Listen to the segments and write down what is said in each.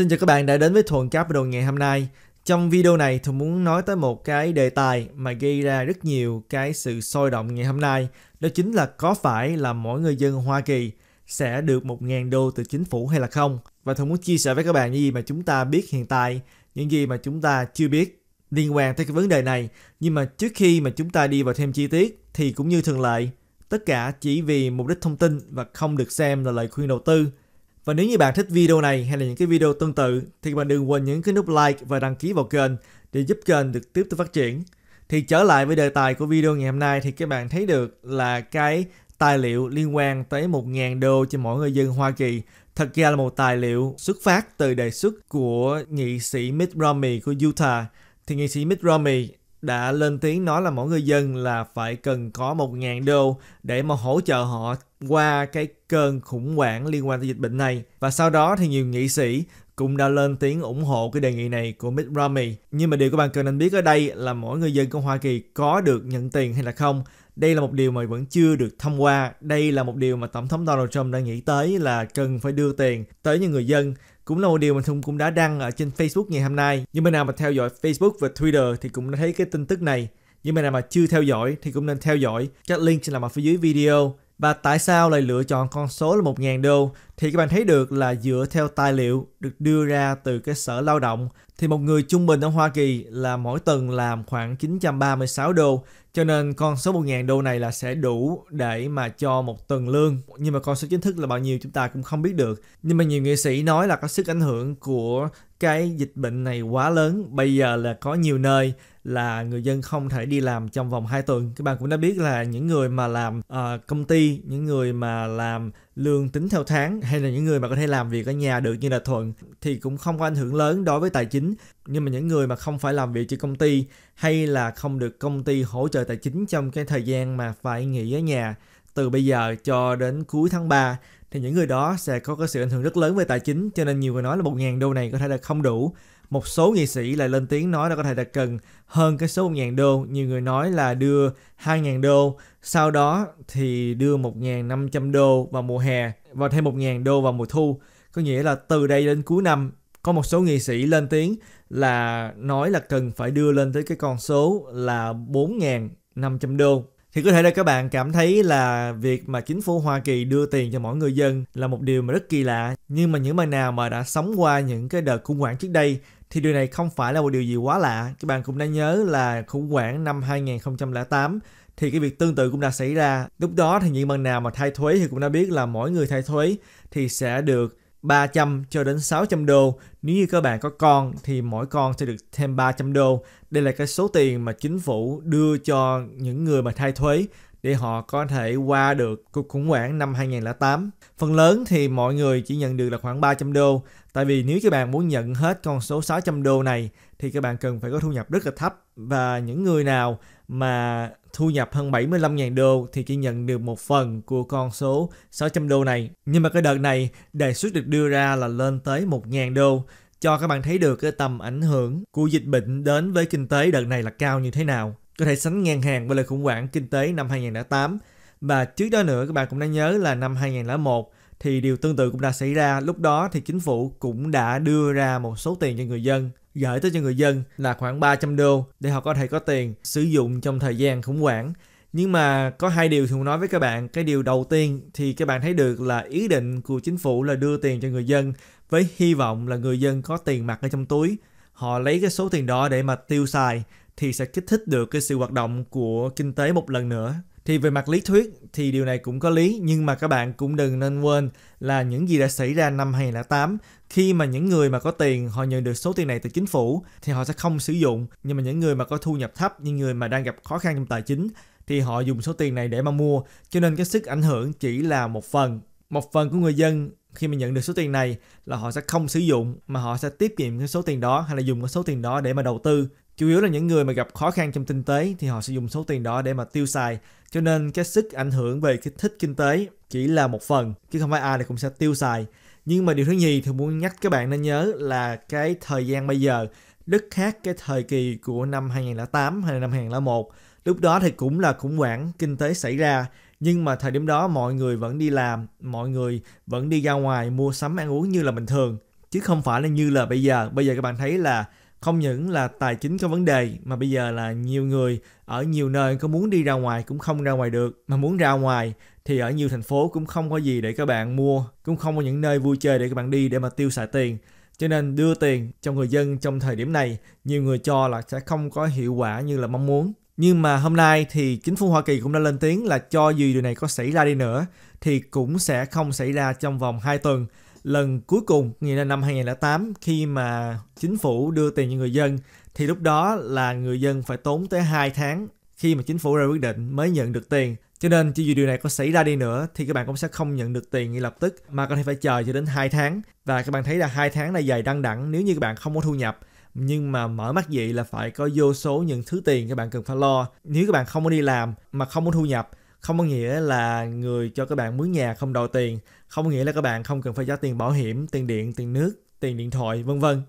Xin chào các bạn đã đến với Thuần Capital ngày hôm nay. Trong video này, Thuần muốn nói tới một cái đề tài mà gây ra rất nhiều cái sự sôi động ngày hôm nay. Đó chính là có phải là mỗi người dân Hoa Kỳ sẽ được 1.000 đô từ chính phủ hay là không? Và Thuần muốn chia sẻ với các bạn những gì mà chúng ta biết hiện tại, những gì mà chúng ta chưa biết liên quan tới cái vấn đề này. Nhưng mà trước khi mà chúng ta đi vào thêm chi tiết thì cũng như thường lệ, tất cả chỉ vì mục đích thông tin và không được xem là lời khuyên đầu tư và nếu như bạn thích video này hay là những cái video tương tự thì bạn đừng quên nhấn cái nút like và đăng ký vào kênh để giúp kênh được tiếp tục phát triển. Thì trở lại với đề tài của video ngày hôm nay thì các bạn thấy được là cái tài liệu liên quan tới 1.000 đô cho mỗi người dân Hoa Kỳ thật ra là một tài liệu xuất phát từ đề xuất của nghị sĩ Mitt Romney của Utah. Thì nghị sĩ Mitt Romney đã lên tiếng nói là mỗi người dân là phải cần có 1.000 đô để mà hỗ trợ họ qua cái cơn khủng hoảng liên quan tới dịch bệnh này. Và sau đó thì nhiều nghị sĩ cũng đã lên tiếng ủng hộ cái đề nghị này của Mitt Romney. Nhưng mà điều các bạn cần nên biết ở đây là mỗi người dân của Hoa Kỳ có được nhận tiền hay là không. Đây là một điều mà vẫn chưa được thông qua. Đây là một điều mà Tổng thống Donald Trump đã nghĩ tới là cần phải đưa tiền tới những người dân cũng là một điều mình Hùng cũng đã đăng ở trên Facebook ngày hôm nay. nhưng bên nào mà theo dõi Facebook và Twitter thì cũng đã thấy cái tin tức này. nhưng bên nào mà chưa theo dõi thì cũng nên theo dõi. Các link sẽ nằm ở phía dưới video. Và tại sao lại lựa chọn con số là 1.000 đô thì các bạn thấy được là dựa theo tài liệu được đưa ra từ cái sở lao động thì một người trung bình ở Hoa Kỳ là mỗi tuần làm khoảng 936 đô cho nên con số 1.000 đô này là sẽ đủ để mà cho một tuần lương nhưng mà con số chính thức là bao nhiêu chúng ta cũng không biết được nhưng mà nhiều nghệ sĩ nói là có sức ảnh hưởng của cái dịch bệnh này quá lớn bây giờ là có nhiều nơi là người dân không thể đi làm trong vòng 2 tuần. Các bạn cũng đã biết là những người mà làm uh, công ty, những người mà làm lương tính theo tháng hay là những người mà có thể làm việc ở nhà được như là Thuận thì cũng không có ảnh hưởng lớn đối với tài chính. Nhưng mà những người mà không phải làm việc cho công ty hay là không được công ty hỗ trợ tài chính trong cái thời gian mà phải nghỉ ở nhà từ bây giờ cho đến cuối tháng 3 thì những người đó sẽ có cái sự ảnh hưởng rất lớn về tài chính cho nên nhiều người nói là 1.000 đô này có thể là không đủ một số nghị sĩ lại lên tiếng nói là có thể là cần hơn cái số 1.000 đô. Nhiều người nói là đưa 2.000 đô, sau đó thì đưa 1.500 đô vào mùa hè và thêm 1.000 đô vào mùa thu. Có nghĩa là từ đây đến cuối năm có một số nghị sĩ lên tiếng là nói là cần phải đưa lên tới cái con số là 4.500 đô. Thì có thể là các bạn cảm thấy là việc mà chính phủ Hoa Kỳ đưa tiền cho mỗi người dân là một điều mà rất kỳ lạ. Nhưng mà những bạn nào mà đã sống qua những cái đợt khủng hoảng trước đây thì điều này không phải là một điều gì quá lạ. Các bạn cũng đã nhớ là khủng hoảng năm 2008 thì cái việc tương tự cũng đã xảy ra. Lúc đó thì những bạn nào mà thay thuế thì cũng đã biết là mỗi người thay thuế thì sẽ được 300 cho đến 600 đô. Nếu như các bạn có con thì mỗi con sẽ được thêm 300 đô. Đây là cái số tiền mà chính phủ đưa cho những người mà thay thuế để họ có thể qua được cuộc khủng hoảng năm 2008. Phần lớn thì mọi người chỉ nhận được là khoảng 300 đô, tại vì nếu các bạn muốn nhận hết con số 600 đô này thì các bạn cần phải có thu nhập rất là thấp và những người nào mà thu nhập hơn 75.000 đô thì chỉ nhận được một phần của con số 600 đô này. Nhưng mà cái đợt này đề xuất được đưa ra là lên tới 1.000 đô cho các bạn thấy được cái tầm ảnh hưởng của dịch bệnh đến với kinh tế đợt này là cao như thế nào có thể sánh ngang hàng với lời khủng hoảng kinh tế năm 2008. Và trước đó nữa các bạn cũng đã nhớ là năm 2001 thì điều tương tự cũng đã xảy ra. Lúc đó thì chính phủ cũng đã đưa ra một số tiền cho người dân gửi tới cho người dân là khoảng 300 đô để họ có thể có tiền sử dụng trong thời gian khủng hoảng. Nhưng mà có hai điều thì muốn nói với các bạn. Cái điều đầu tiên thì các bạn thấy được là ý định của chính phủ là đưa tiền cho người dân với hy vọng là người dân có tiền mặt ở trong túi. Họ lấy cái số tiền đó để mà tiêu xài thì sẽ kích thích được cái sự hoạt động của kinh tế một lần nữa thì về mặt lý thuyết thì điều này cũng có lý nhưng mà các bạn cũng đừng nên quên là những gì đã xảy ra năm 2008 khi mà những người mà có tiền họ nhận được số tiền này từ chính phủ thì họ sẽ không sử dụng nhưng mà những người mà có thu nhập thấp những người mà đang gặp khó khăn trong tài chính thì họ dùng số tiền này để mà mua cho nên cái sức ảnh hưởng chỉ là một phần một phần của người dân khi mà nhận được số tiền này là họ sẽ không sử dụng mà họ sẽ tiết kiệm cái số tiền đó hay là dùng cái số tiền đó để mà đầu tư chủ yếu là những người mà gặp khó khăn trong kinh tế thì họ sẽ dùng số tiền đó để mà tiêu xài cho nên cái sức ảnh hưởng về kích thích kinh tế chỉ là một phần chứ không phải ai thì cũng sẽ tiêu xài nhưng mà điều thứ nhì thì muốn nhắc các bạn nên nhớ là cái thời gian bây giờ rất khác cái thời kỳ của năm 2008 hay là năm 2001 lúc đó thì cũng là khủng hoảng kinh tế xảy ra nhưng mà thời điểm đó mọi người vẫn đi làm mọi người vẫn đi ra ngoài mua sắm ăn uống như là bình thường chứ không phải là như là bây giờ bây giờ các bạn thấy là không những là tài chính có vấn đề mà bây giờ là nhiều người ở nhiều nơi có muốn đi ra ngoài cũng không ra ngoài được mà muốn ra ngoài thì ở nhiều thành phố cũng không có gì để các bạn mua cũng không có những nơi vui chơi để các bạn đi để mà tiêu xài tiền cho nên đưa tiền cho người dân trong thời điểm này nhiều người cho là sẽ không có hiệu quả như là mong muốn nhưng mà hôm nay thì chính phủ Hoa Kỳ cũng đã lên tiếng là cho dù điều này có xảy ra đi nữa thì cũng sẽ không xảy ra trong vòng 2 tuần lần cuối cùng nghĩa là năm 2008 khi mà chính phủ đưa tiền cho người dân thì lúc đó là người dân phải tốn tới 2 tháng khi mà chính phủ ra quyết định mới nhận được tiền cho nên cho dù điều này có xảy ra đi nữa thì các bạn cũng sẽ không nhận được tiền ngay lập tức mà có thể phải chờ cho đến 2 tháng và các bạn thấy là hai tháng là dài đăng đẳng nếu như các bạn không có thu nhập nhưng mà mở mắt dị là phải có vô số những thứ tiền các bạn cần phải lo nếu các bạn không có đi làm mà không có thu nhập không có nghĩa là người cho các bạn mướn nhà không đòi tiền không có nghĩa là các bạn không cần phải trả tiền bảo hiểm tiền điện tiền nước tiền điện thoại vân vân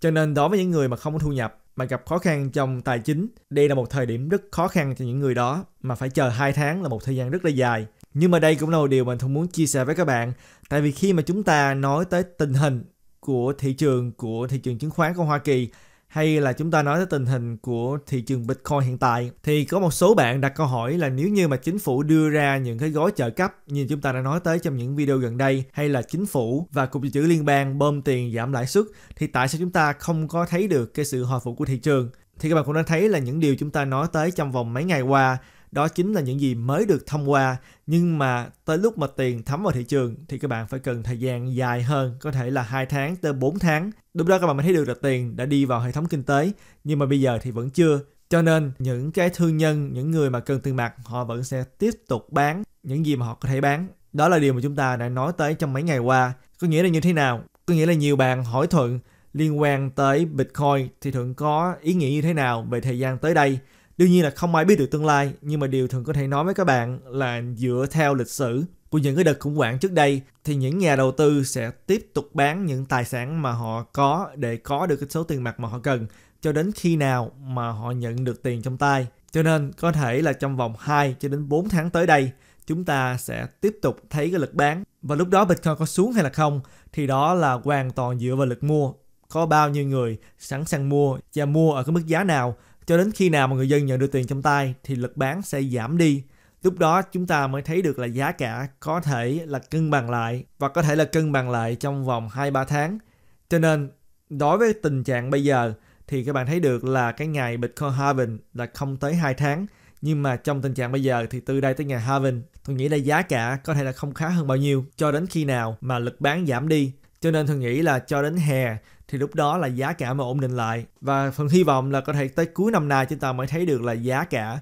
cho nên đối với những người mà không có thu nhập mà gặp khó khăn trong tài chính đây là một thời điểm rất khó khăn cho những người đó mà phải chờ 2 tháng là một thời gian rất là dài nhưng mà đây cũng là một điều mình thông muốn chia sẻ với các bạn tại vì khi mà chúng ta nói tới tình hình của thị trường của thị trường chứng khoán của Hoa Kỳ hay là chúng ta nói tới tình hình của thị trường Bitcoin hiện tại thì có một số bạn đặt câu hỏi là nếu như mà chính phủ đưa ra những cái gói trợ cấp như chúng ta đã nói tới trong những video gần đây hay là chính phủ và cục dự trữ liên bang bơm tiền giảm lãi suất thì tại sao chúng ta không có thấy được cái sự hồi phục của thị trường thì các bạn cũng đã thấy là những điều chúng ta nói tới trong vòng mấy ngày qua đó chính là những gì mới được thông qua nhưng mà tới lúc mà tiền thấm vào thị trường thì các bạn phải cần thời gian dài hơn có thể là 2 tháng tới 4 tháng lúc đó các bạn mới thấy được là tiền đã đi vào hệ thống kinh tế nhưng mà bây giờ thì vẫn chưa cho nên những cái thương nhân những người mà cần tiền mặt họ vẫn sẽ tiếp tục bán những gì mà họ có thể bán đó là điều mà chúng ta đã nói tới trong mấy ngày qua có nghĩa là như thế nào có nghĩa là nhiều bạn hỏi thuận liên quan tới bitcoin thì thuận có ý nghĩa như thế nào về thời gian tới đây Đương nhiên là không ai biết được tương lai, nhưng mà điều thường có thể nói với các bạn là dựa theo lịch sử của những cái đợt khủng hoảng trước đây thì những nhà đầu tư sẽ tiếp tục bán những tài sản mà họ có để có được cái số tiền mặt mà họ cần cho đến khi nào mà họ nhận được tiền trong tay. Cho nên có thể là trong vòng 2 cho đến 4 tháng tới đây chúng ta sẽ tiếp tục thấy cái lực bán và lúc đó Bitcoin có xuống hay là không thì đó là hoàn toàn dựa vào lực mua. Có bao nhiêu người sẵn sàng mua và mua ở cái mức giá nào cho đến khi nào mà người dân nhận được tiền trong tay thì lực bán sẽ giảm đi lúc đó chúng ta mới thấy được là giá cả có thể là cân bằng lại và có thể là cân bằng lại trong vòng 2-3 tháng. Cho nên đối với tình trạng bây giờ thì các bạn thấy được là cái ngày Bitcoin halving là không tới 2 tháng nhưng mà trong tình trạng bây giờ thì từ đây tới ngày halving tôi nghĩ là giá cả có thể là không khá hơn bao nhiêu cho đến khi nào mà lực bán giảm đi cho nên tôi nghĩ là cho đến hè thì lúc đó là giá cả mới ổn định lại và phần hy vọng là có thể tới cuối năm nay chúng ta mới thấy được là giá cả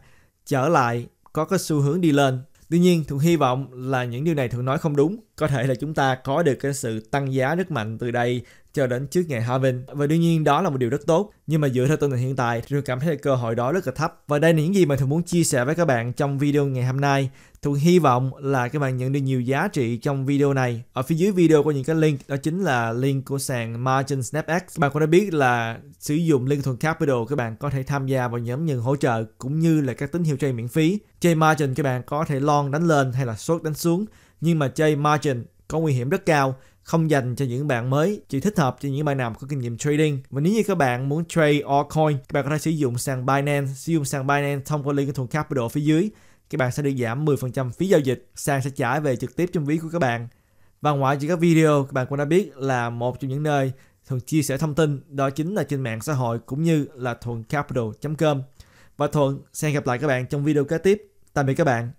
trở lại có cái xu hướng đi lên Tuy nhiên, thường hy vọng là những điều này thường nói không đúng. Có thể là chúng ta có được cái sự tăng giá rất mạnh từ đây cho đến trước ngày Harvin và đương nhiên đó là một điều rất tốt nhưng mà dựa theo tình hình hiện tại thì tôi cảm thấy cơ hội đó rất là thấp và đây là những gì mà tôi muốn chia sẻ với các bạn trong video ngày hôm nay tôi hy vọng là các bạn nhận được nhiều giá trị trong video này ở phía dưới video có những cái link đó chính là link của sàn Margin SnapX các bạn cũng đã biết là sử dụng link thuần capital các bạn có thể tham gia vào nhóm nhận hỗ trợ cũng như là các tín hiệu trade miễn phí chơi margin các bạn có thể lon đánh lên hay là sốt đánh xuống nhưng mà chơi margin có nguy hiểm rất cao không dành cho những bạn mới chỉ thích hợp cho những bạn nào có kinh nghiệm trading và nếu như các bạn muốn trade altcoin các bạn có thể sử dụng sàn Binance sử dụng sàn Binance thông qua link của Thuần Capital phía dưới các bạn sẽ được giảm 10% phí giao dịch sàn sẽ trả về trực tiếp trong ví của các bạn và ngoài trừ các video các bạn cũng đã biết là một trong những nơi Thuần chia sẻ thông tin đó chính là trên mạng xã hội cũng như là thuầncapital.com và thuận sẽ gặp lại các bạn trong video kế tiếp tạm biệt các bạn